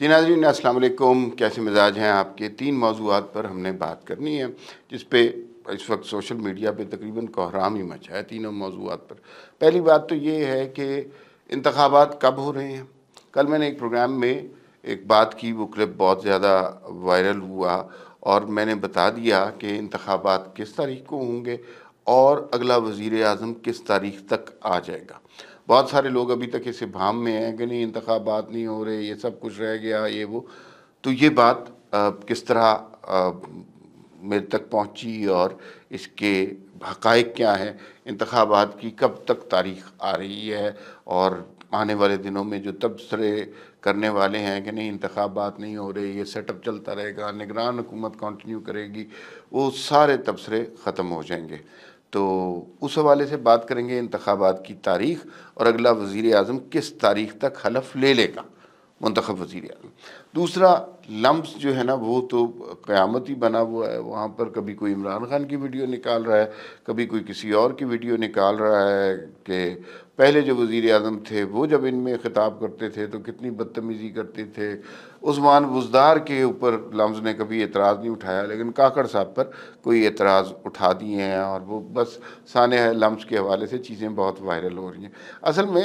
जी नाजरीन असलकुम कैसे मिजाज हैं आपके तीन मौजूद पर हमने बात करनी है जिस पे इस वक्त सोशल मीडिया पे तकरीबन कोहराम ही मचा है तीनों मौजूद पर पहली बात तो ये है कि इंतबात कब हो रहे हैं कल मैंने एक प्रोग्राम में एक बात की वो क्लिप बहुत ज़्यादा वायरल हुआ और मैंने बता दिया कि इंतबात किस तारीख को होंगे और अगला वज़ी अजम किस तारीख तक आ जाएगा बहुत सारे लोग अभी तक इस भाम में हैं कि नहीं इंतबात नहीं हो रहे ये सब कुछ रह गया ये वो तो ये बात आ, किस तरह आ, मेरे तक पहुंची और इसके हक़ क्या हैं इंतबात की कब तक तारीख आ रही है और आने वाले दिनों में जो तबसरे करने वाले हैं कि नहीं इंतबात नहीं हो रहे ये सेटअप चलता रहेगा निगरान हुकूमत कंटिन्यू करेगी वो सारे तबसरे ख़त्म हो जाएंगे तो उस हवाले से बात करेंगे इंतबात की तारीख और अगला वज़ी अजम किस तारीख तक हलफ ले लेगा मंतखब वज़ी अजम दूसरा लम्स जो है ना वो तो क़्यामत ही बना हुआ है वहाँ पर कभी कोई इमरान ख़ान की वीडियो निकाल रहा है कभी कोई किसी और की वीडियो निकाल रहा है कि पहले जो वज़ी अजम थे वो जब इनमें ख़िताब करते थे तो कितनी बदतमीज़ी करते थे उस्मान बुजदार के ऊपर लम्ब ने कभी एतराज़ नहीं उठाया लेकिन काकड़ साहब पर कोई एतराज़ उठा दिए हैं और वो बस सान लम्स के हवाले से चीज़ें बहुत वायरल हो रही हैं असल में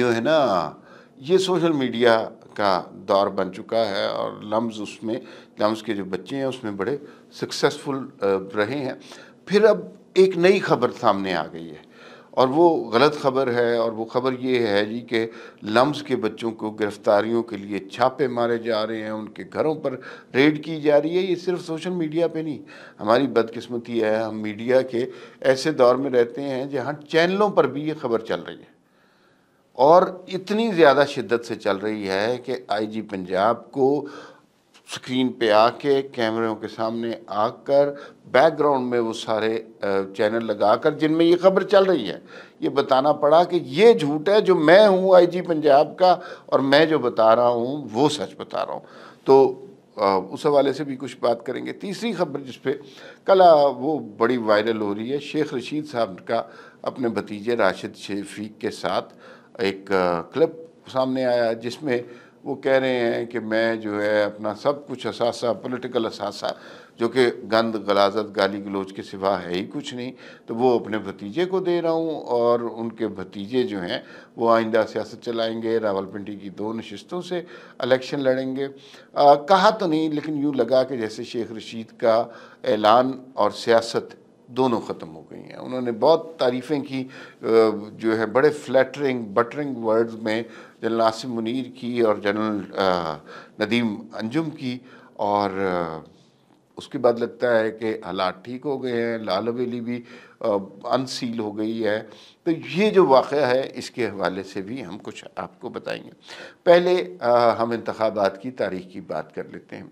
जो है ना ये सोशल मीडिया का दौर बन चुका है और लम्स उसमें लम्स के जो बच्चे हैं उसमें बड़े सक्सेसफुल रहे हैं फिर अब एक नई खबर सामने आ गई है और वो गलत खबर है और वो खबर ये है जी कि लम्स के बच्चों को गिरफ्तारियों के लिए छापे मारे जा रहे हैं उनके घरों पर रेड की जा रही है ये सिर्फ सोशल मीडिया पे नहीं हमारी बदकिस्मती है हम मीडिया के ऐसे दौर में रहते हैं जहाँ चैनलों पर भी ये खबर चल रही है और इतनी ज़्यादा शिद्दत से चल रही है कि आईजी पंजाब को स्क्रीन पे आके कैमरों के सामने आकर बैकग्राउंड में वो सारे चैनल लगाकर जिनमें ये खबर चल रही है ये बताना पड़ा कि ये झूठ है जो मैं हूँ आईजी पंजाब का और मैं जो बता रहा हूँ वो सच बता रहा हूँ तो उस हवाले से भी कुछ बात करेंगे तीसरी खबर जिस पे कल वो बड़ी वायरल हो रही है शेख रशीद साहब का अपने भतीजे राशिद शेफी के साथ एक क्लिप सामने आया जिसमें वो कह रहे हैं कि मैं जो है अपना सब कुछ असासा पॉलिटिकल असासा जो कि गंद गलाजत गाली गलोच के सिवा है ही कुछ नहीं तो वो अपने भतीजे को दे रहा हूँ और उनके भतीजे जो हैं वो आइंदा सियासत चलाएंगे रावलपिंडी की दो नशस्तों से इलेक्शन लड़ेंगे आ, कहा तो नहीं लेकिन यूँ लगा कि जैसे शेख रशीद का ऐलान और सियासत दोनों ख़त्म हो गई हैं उन्होंने बहुत तारीफ़ें की जो है बड़े फ्लैटरिंग बटरिंग वर्ड्स में जनरल आसिम मुनीर की और जनरल नदीम अंजुम की और उसके बाद लगता है कि हालात ठीक हो गए हैं लाल हवेली भी अनसील हो गई है तो ये जो वाक़ है इसके हवाले से भी हम कुछ आपको बताएंगे पहले हम इंतबात की तारीख की बात कर लेते हैं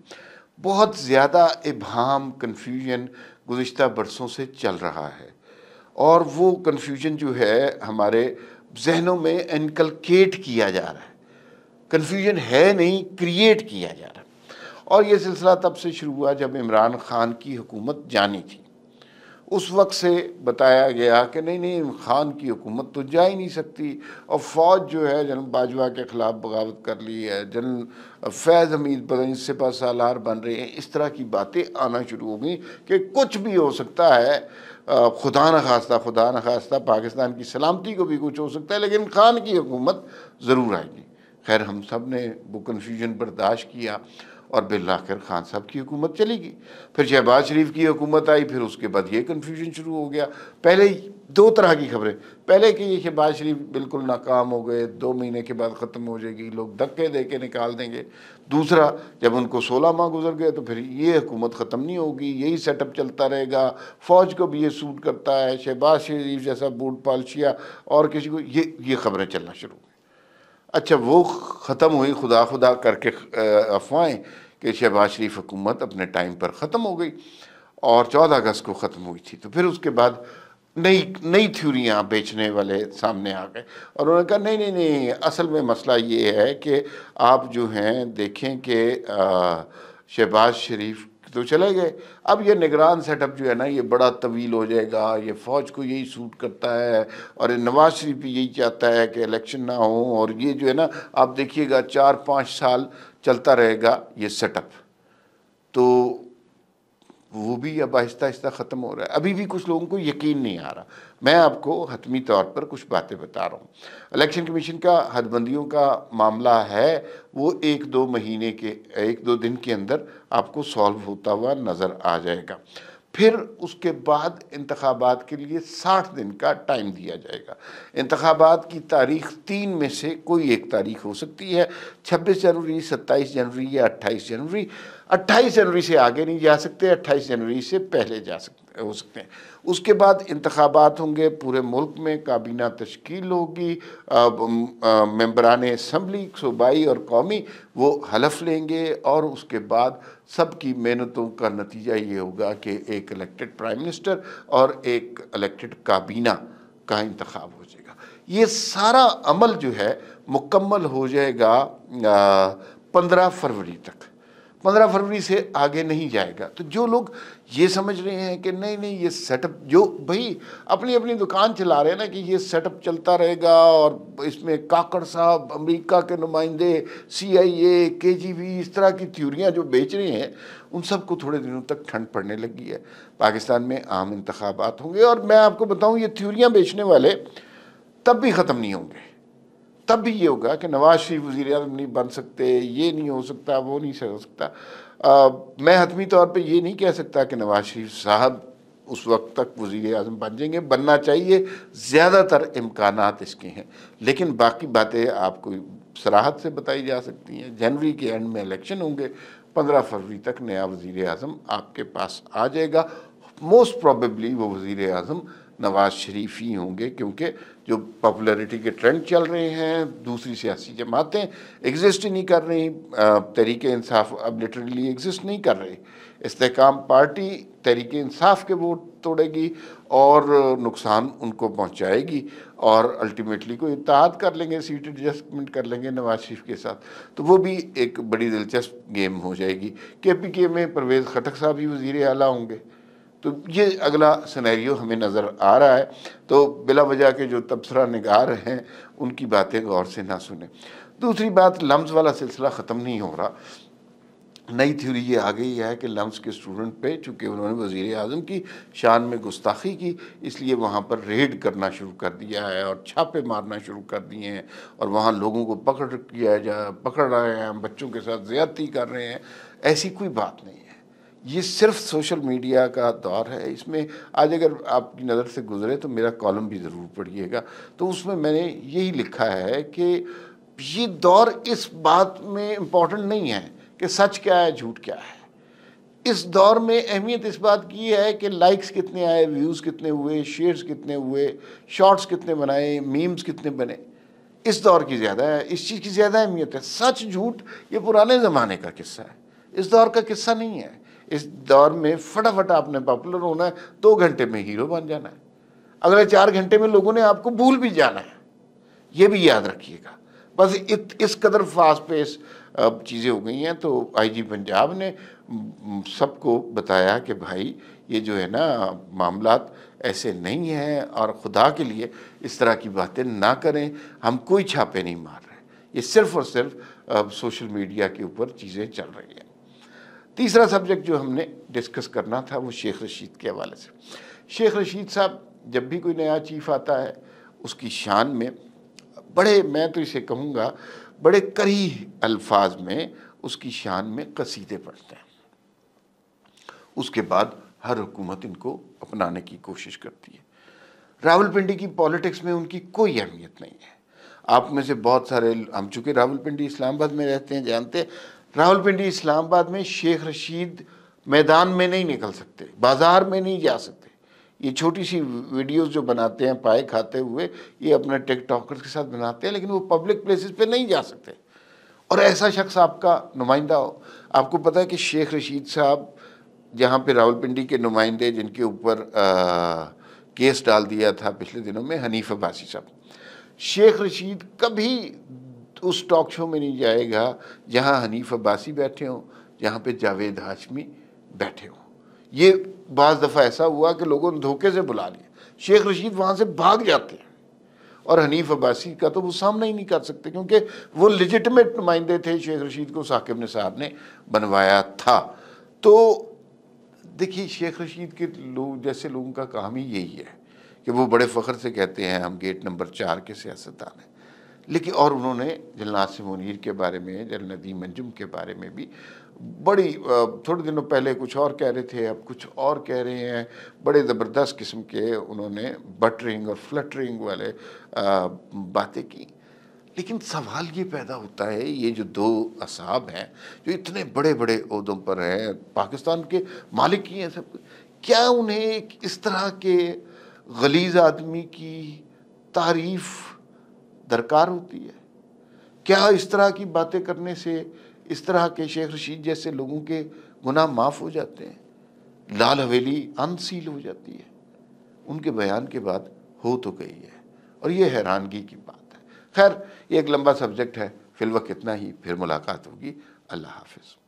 बहुत ज़्यादा इबहम कन्फ्यूजन गुज्त बरसों से चल रहा है और वो कन्फ्यूजन जो है हमारे जहनों में इनकलकेट किया जा रहा है कन्फ्यूजन है नहीं क्रिएट किया जा रहा है और ये सिलसिला तब से शुरू हुआ जब इमरान खान की हुकूमत जानी थी उस वक्त से बताया गया कि नहीं नहीं खान की हुकूमत तो जा ही नहीं सकती और फ़ौज जो है जनरल बाजवा के ख़िलाफ़ बगावत कर ली है जनरल फैज़ हमीद बदन सिपा सालार बन रहे हैं इस तरह की बातें आना शुरू हो गई कि कुछ भी हो सकता है खुदा न खास्ता खुदा न खास्ता पाकिस्तान की सलामती को भी कुछ हो सकता है लेकिन खान की हुकूमत ज़रूर आएगी खैर हम सब ने वो कन्फ्यूजन बर्दाश्त किया और बिल्लाखिर खान साहब की हुकूमत चली गई फिर शहबाज शरीफ की हुकूमत आई फिर उसके बाद ये कन्फ्यूजन शुरू हो गया पहले ही दो तरह की खबरें पहले कि ये शहबाज शरीफ बिल्कुल नाकाम हो गए दो महीने के बाद ख़त्म हो जाएगी लोग धक्के दे के निकाल देंगे दूसरा जब उनको सोलह माह गुजर गए तो फिर ये हुकूमत ख़त्म नहीं होगी यही सेटअप चलता रहेगा फ़ौज को भी ये सूट करता है शहबाज शरीफ जैसा बूट पालशिया और किसी को ये ये खबरें चलना शुरू अच्छा वो ख़त्म हुई खुदा खुदा करके अफवाहें कि शहबाज शरीफ हुकूमत अपने टाइम पर ख़त्म हो गई और चौदह अगस्त को ख़त्म हुई थी तो फिर उसके बाद नई नई थ्यूरियाँ बेचने वाले सामने आ गए और उन्होंने कहा नहीं नहीं नहीं असल में मसला ये है कि आप जो हैं देखें कि शहबाज शरीफ तो चले गए अब ये निगरान सेटअप जो है ना ये बड़ा तवील हो जाएगा ये फ़ौज को यही सूट करता है और नवाज शरीफ भी यही चाहता है कि इलेक्शन ना हो और ये जो है ना आप देखिएगा चार पाँच साल चलता रहेगा ये सेटअप तो वो भी अब आहिस्ता आहिस्ता ख़त्म हो रहा है अभी भी कुछ लोगों को यकीन नहीं आ रहा मैं आपको हतमी तौर पर कुछ बातें बता रहा हूँ इलेक्शन कमीशन का हदबंदियों का मामला है वो एक दो महीने के एक दो दिन के अंदर आपको सॉल्व होता हुआ नज़र आ जाएगा फिर उसके बाद इंतबात के लिए साठ दिन का टाइम दिया जाएगा इंतबात की तारीख तीन में से कोई एक तारीख हो सकती है छब्बीस जनवरी सत्ताईस जनवरी या अट्ठाईस जनवरी अट्ठाईस जनवरी से आगे नहीं जा सकते अट्ठाईस जनवरी से पहले जा सकते हो सकते हैं उसके बाद इंतबात होंगे पूरे मुल्क में काबीना तश्कील होगी मम्बरान इसम्बली सूबाई और कौमी वो हलफ लेंगे और उसके बाद सबकी मेहनतों का नतीजा ये होगा कि एक इलेक्टेड प्राइम मिनिस्टर और एक इलेक्टेड काबीना का इंतखब हो जाएगा ये सारा अमल जो है मुकम्मल हो जाएगा पंद्रह फरवरी तक पंद्रह फरवरी से आगे नहीं जाएगा तो जो लोग ये समझ रहे हैं कि नहीं नहीं ये सेटअप जो भाई अपनी अपनी दुकान चला रहे हैं ना कि ये सेटअप चलता रहेगा और इसमें काकड़ साहब अमेरिका के नुमाइंदे सीआईए केजीबी इस तरह की थ्यूरियाँ जो बेच रहे हैं उन सबको थोड़े दिनों तक ठंड पड़ने लगी है पाकिस्तान में आम इंतबात होंगे और मैं आपको बताऊँ ये थ्यूरियाँ बेचने वाले तब भी ख़त्म नहीं होंगे तब भी ये होगा कि नवाज शरीफ वजीर अजम नहीं बन सकते ये नहीं हो सकता वो नहीं हो सकता आ, मैं हतमी तौर पर यह नहीं कह सकता कि नवाज शरीफ साहब उस वक्त तक वजीर अजम बन जाएंगे बनना चाहिए ज़्यादातर इम्कान इसके हैं लेकिन बाकी बातें आपको सराहत से बताई जा सकती हैं जनवरी के एंड में इलेक्शन होंगे पंद्रह फरवरी तक नया वजीर अजम आपके पास आ जाएगा मोस्ट प्रॉबेबली वो वजीर अजम नवाज शरीफ ही होंगे क्योंकि जो पॉपुलैरिटी के ट्रेंड चल रहे हैं दूसरी सियासी जमातें एग्जिस्ट ही नहीं कर रही तहरीक इंसाफ अब लिटरली एग्जिस्ट नहीं कर रही इसकाम पार्टी तहरीक इंसाफ के वोट तोड़ेगी और नुकसान उनको पहुंचाएगी और अल्टीमेटली कोई इतहाद कर लेंगे सीट एडजस्टमेंट कर लेंगे नवाज शरीफ के साथ तो वो भी एक बड़ी दिलचस्प गेम हो जाएगी के पी के में परवेज़ खटक साहब ही वज़ी अला होंगे तो ये अगला सिनेरियो हमें नज़र आ रहा है तो बिला वजह के जो तबसरा नगार हैं उनकी बातें गौर से ना सुने दूसरी बात लम्स वाला सिलसिला ख़त्म नहीं हो रहा नई थ्योरी ये आ गई है कि लम्स के स्टूडेंट पे चूँकि उन्होंने वज़ी अजम की शान में गुस्ताखी की इसलिए वहाँ पर रेड करना शुरू कर दिया है और छापे मारना शुरू कर दिए हैं और वहाँ लोगों को पकड़ किया जा पकड़ रहे हैं बच्चों के साथ ज़्यादती कर रहे हैं ऐसी कोई बात नहीं है ये सिर्फ सोशल मीडिया का दौर है इसमें आज अगर आपकी नज़र से गुजरे तो मेरा कॉलम भी ज़रूर पढ़िएगा तो उसमें मैंने यही लिखा है कि ये दौर इस बात में इम्पॉर्टेंट नहीं है कि सच क्या है झूठ क्या है इस दौर में अहमियत इस बात की है कि लाइक्स कितने आए व्यूज़ कितने हुए शेयर्स कितने हुए शॉर्ट्स कितने बनाए मीम्स कितने बने इस दौर की ज़्यादा है इस चीज़ की ज़्यादा अहमियत है सच झूठ ये पुराने ज़माने का किस्सा है इस दौर का किस्सा नहीं है इस दौर में फटाफट आपने पॉपुलर होना है दो घंटे में हीरो बन जाना है अगले चार घंटे में लोगों ने आपको भूल भी जाना है ये भी याद रखिएगा बस इत, इस कदर फास्ट पेस अब चीज़ें हो गई हैं तो आईजी पंजाब ने सबको बताया कि भाई ये जो है ना मामला ऐसे नहीं हैं और खुदा के लिए इस तरह की बातें ना करें हम कोई छापे नहीं मार रहे ये सिर्फ और सिर्फ सोशल मीडिया के ऊपर चीज़ें चल रही हैं तीसरा सब्जेक्ट जो हमने डिस्कस करना था वो शेख रशीद के हवाले से शेख रशीद साहब जब भी कोई नया चीफ आता है उसकी शान में बड़े मैं तो इसे कहूँगा बड़े करी अल्फाज में उसकी शान में कसीदे पढ़ते हैं उसके बाद हर हुकूमत इनको अपनाने की कोशिश करती है रावलपिंडी की पॉलिटिक्स में उनकी कोई अहमियत नहीं है आप में से बहुत सारे हम चूँकि रावलपिंडी इस्लामाबाद में रहते हैं जानते हैं पिंडी इस्लामाबाद में शेख रशीद मैदान में नहीं निकल सकते बाज़ार में नहीं जा सकते ये छोटी सी वीडियोस जो बनाते हैं पाए खाते हुए ये अपने टिकटॉकर्स के साथ बनाते हैं लेकिन वो पब्लिक प्लेसेस पे नहीं जा सकते और ऐसा शख्स आपका नुमाइंदा हो आपको पता है कि शेख रशीद साहब जहाँ पे रावलपिंडी के नुमाइंदे जिनके ऊपर केस डाल दिया था पिछले दिनों में हनीफ अब्बासी साहब शेख रशीद कभी तो उस टॉक शो में नहीं जाएगा जहाँ हनीफ अब्बासी बैठे हों जहाँ पे जावेद हाशमी बैठे हों ये बज़ दफ़ा ऐसा हुआ कि लोगों ने धोखे से बुला लिया शेख रशीद वहाँ से भाग जाते हैं और हनीफ अब्बासी का तो वो सामना ही नहीं कर सकते क्योंकि वो लिजिटमेट नुमाइंदे थे शेख रशीद को साकिब ने साहब ने बनवाया था तो देखिए शेख रशीद के लोग जैसे लोगों का काम ही यही है कि वो बड़े फ़ख्र से कहते हैं हम गेट नंबर चार के सियासतदान हैं लेकिन और उन्होंने जल नासिम मुनीर के बारे में जल नदीम मंजुम के बारे में भी बड़ी थोड़े दिनों पहले कुछ और कह रहे थे अब कुछ और कह रहे हैं बड़े ज़बरदस्त किस्म के उन्होंने बटरिंग और फ्लटरिंग वाले बातें की लेकिन सवाल ये पैदा होता है ये जो दो असाब हैं जो इतने बड़े बड़े अहदों पर हैं पाकिस्तान के मालिक ही हैं सब क्या उन्हें इस तरह के गलीज आदमी की तारीफ़ दरकार होती है क्या इस तरह की बातें करने से इस तरह के शेख रशीद जैसे लोगों के गुनाह माफ़ हो जाते हैं लाल हवेली अनसील हो जाती है उनके बयान के बाद हो तो गई है और ये हैरानगी की बात है खैर ये एक लंबा सब्जेक्ट है फिलवक इतना ही फिर मुलाकात होगी अल्लाह हाफिज़